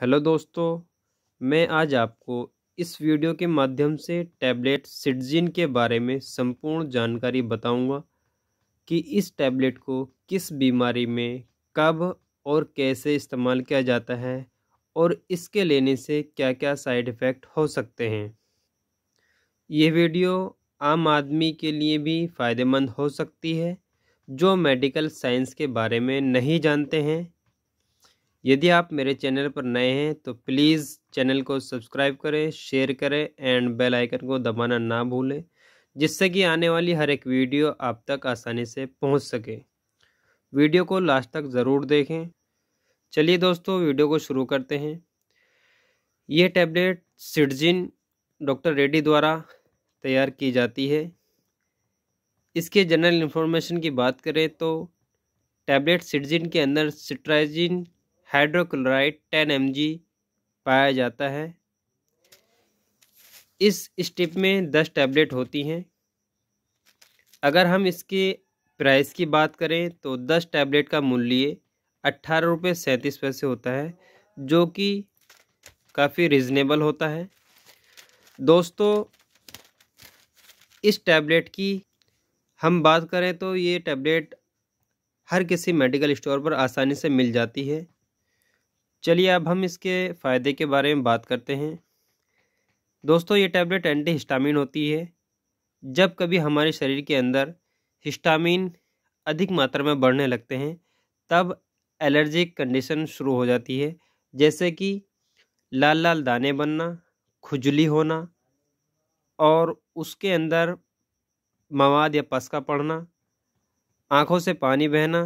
hello दोस्तों मैं आज आपको इस वीडियो के माध्यम से टैबलेट सिटजिन के बारे में संपूर्ण जानकारी बताऊंगा कि इस टैबलेट को किस बीमारी में कब और कैसे इस्तेमाल किया जाता है और इसके लेने से क्या क्या साइड इफ़ेक्ट हो सकते हैं ये वीडियो आम आदमी के लिए भी फ़ायदेमंद हो सकती है जो मेडिकल साइंस के बारे में नहीं जानते हैं यदि आप मेरे चैनल पर नए हैं तो प्लीज़ चैनल को सब्सक्राइब करें शेयर करें एंड बेल आइकन को दबाना ना भूलें जिससे कि आने वाली हर एक वीडियो आप तक आसानी से पहुंच सके वीडियो को लास्ट तक ज़रूर देखें चलिए दोस्तों वीडियो को शुरू करते हैं ये टैबलेट सिडजिन डॉक्टर रेड्डी द्वारा तैयार की जाती है इसके जनरल इन्फॉर्मेशन की बात करें तो टैबलेट सिडजिन के अंदर सिट्राइजिन हाइड्रोक्लोराइड टेन एम पाया जाता है इस स्टिप में दस टैबलेट होती हैं अगर हम इसके प्राइस की बात करें तो दस टैबलेट का मूल्य अट्ठारह रुपये सैंतीस पैसे होता है जो कि काफ़ी रिजनेबल होता है दोस्तों इस टैबलेट की हम बात करें तो ये टैबलेट हर किसी मेडिकल स्टोर पर आसानी से मिल जाती है चलिए अब हम इसके फ़ायदे के बारे में बात करते हैं दोस्तों ये टैबलेट एंटी हिस्टामिन होती है जब कभी हमारे शरीर के अंदर हिस्टामिन अधिक मात्रा में बढ़ने लगते हैं तब एलर्जिक कंडीशन शुरू हो जाती है जैसे कि लाल लाल दाने बनना खुजली होना और उसके अंदर मवाद या पसका पड़ना आँखों से पानी बहना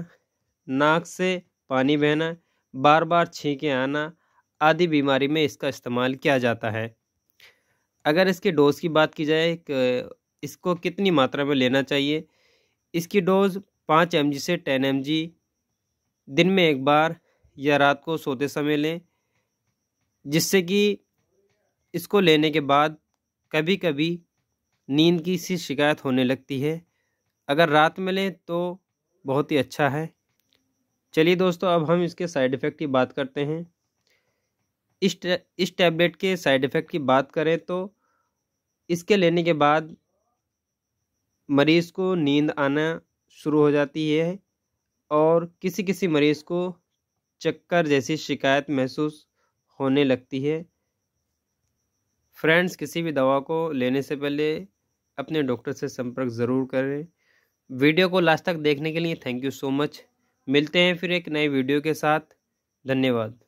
नाक से पानी बहना बार बार छींके आना आदि बीमारी में इसका इस्तेमाल किया जाता है अगर इसके डोज़ की बात की जाए इसको कितनी मात्रा में लेना चाहिए इसकी डोज़ पाँच एम से टेन एम दिन में एक बार या रात को सोते समय लें जिससे कि इसको लेने के बाद कभी कभी नींद की सी शिकायत होने लगती है अगर रात में लें तो बहुत ही अच्छा है चलिए दोस्तों अब हम इसके साइड इफ़ेक्ट की बात करते हैं इस इस टैबलेट के साइड इफ़ेक्ट की बात करें तो इसके लेने के बाद मरीज़ को नींद आना शुरू हो जाती है और किसी किसी मरीज़ को चक्कर जैसी शिकायत महसूस होने लगती है फ्रेंड्स किसी भी दवा को लेने से पहले अपने डॉक्टर से संपर्क ज़रूर करें वीडियो को लास्ट तक देखने के लिए थैंक यू सो मच मिलते हैं फिर एक नए वीडियो के साथ धन्यवाद